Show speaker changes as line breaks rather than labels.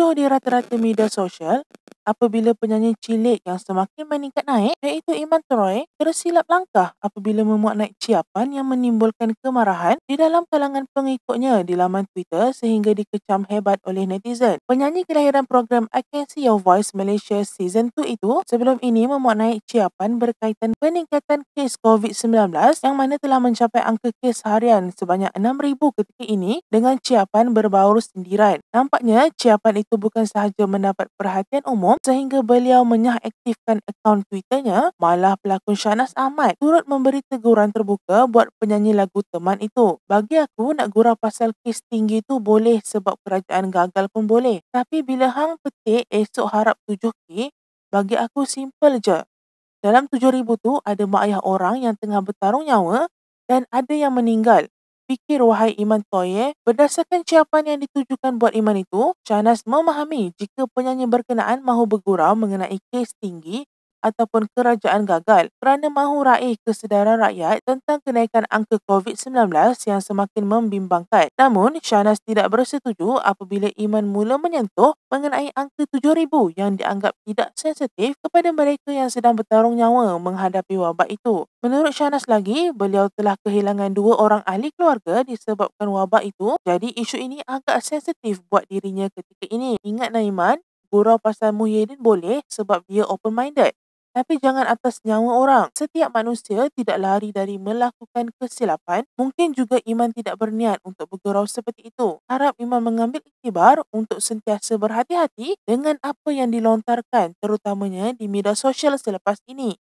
bercucur di rata-rata media sosial apabila penyanyi cilik yang semakin meningkat naik iaitu Iman Troy tersilap langkah apabila memuat naik ciapan yang menimbulkan kemarahan di dalam kalangan pengikutnya di laman Twitter sehingga dikecam hebat oleh netizen. Penyanyi kelahiran program I Can See Your Voice Malaysia Season 2 itu sebelum ini memuat naik ciapan berkaitan peningkatan kes COVID-19 yang mana telah mencapai angka kes harian sebanyak 6,000 ketika ini dengan ciapan berbaur sendirian. Nampaknya ciapan itu itu bukan sahaja mendapat perhatian umum sehingga beliau menyahaktifkan akaun Twitternya, malah pelakon Shanas Ahmad turut memberi teguran terbuka buat penyanyi lagu teman itu. Bagi aku nak gurau pasal kes tinggi tu boleh sebab kerajaan gagal pun boleh. Tapi bila hang petik esok harap 7K, bagi aku simple je. Dalam 7,000 tu ada mak ayah orang yang tengah bertarung nyawa dan ada yang meninggal fikir wahai Iman Toye, berdasarkan ciapan yang ditujukan buat Iman itu, Shahnaz memahami jika penyanyi berkenaan mahu bergurau mengenai kes tinggi ataupun kerajaan gagal kerana mahu raih kesedaran rakyat tentang kenaikan angka COVID-19 yang semakin membimbangkan. Namun, Shahnaz tidak bersetuju apabila Iman mula menyentuh mengenai angka 7,000 yang dianggap tidak sensitif kepada mereka yang sedang bertarung nyawa menghadapi wabak itu. Menurut Shahnaz lagi, beliau telah kehilangan dua orang ahli keluarga disebabkan wabak itu jadi isu ini agak sensitif buat dirinya ketika ini. Ingat Naiman, gurau pasal Muhyiddin boleh sebab dia open-minded. Tapi jangan atas nyawa orang. Setiap manusia tidak lari dari melakukan kesilapan. Mungkin juga iman tidak berniat untuk bergurau seperti itu. Harap iman mengambil iktibar untuk sentiasa berhati-hati dengan apa yang dilontarkan terutamanya
di media sosial selepas ini.